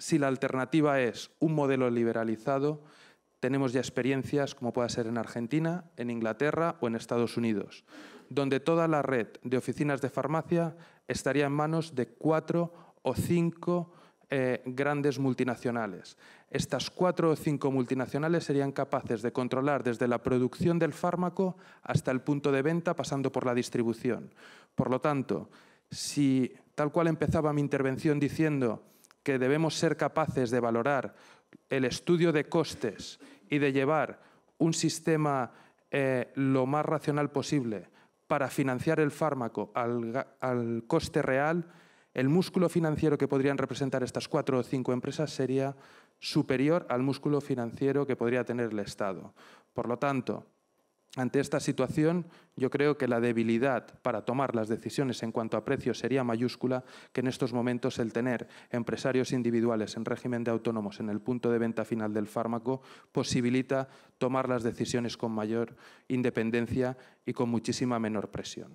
si la alternativa es un modelo liberalizado, tenemos ya experiencias como puede ser en Argentina, en Inglaterra o en Estados Unidos, donde toda la red de oficinas de farmacia estaría en manos de cuatro o cinco eh, grandes multinacionales. Estas cuatro o cinco multinacionales serían capaces de controlar desde la producción del fármaco hasta el punto de venta, pasando por la distribución. Por lo tanto, si tal cual empezaba mi intervención diciendo que debemos ser capaces de valorar el estudio de costes y de llevar un sistema eh, lo más racional posible para financiar el fármaco al, al coste real, el músculo financiero que podrían representar estas cuatro o cinco empresas sería superior al músculo financiero que podría tener el Estado. Por lo tanto, ante esta situación, yo creo que la debilidad para tomar las decisiones en cuanto a precios sería mayúscula que en estos momentos el tener empresarios individuales en régimen de autónomos en el punto de venta final del fármaco posibilita tomar las decisiones con mayor independencia y con muchísima menor presión.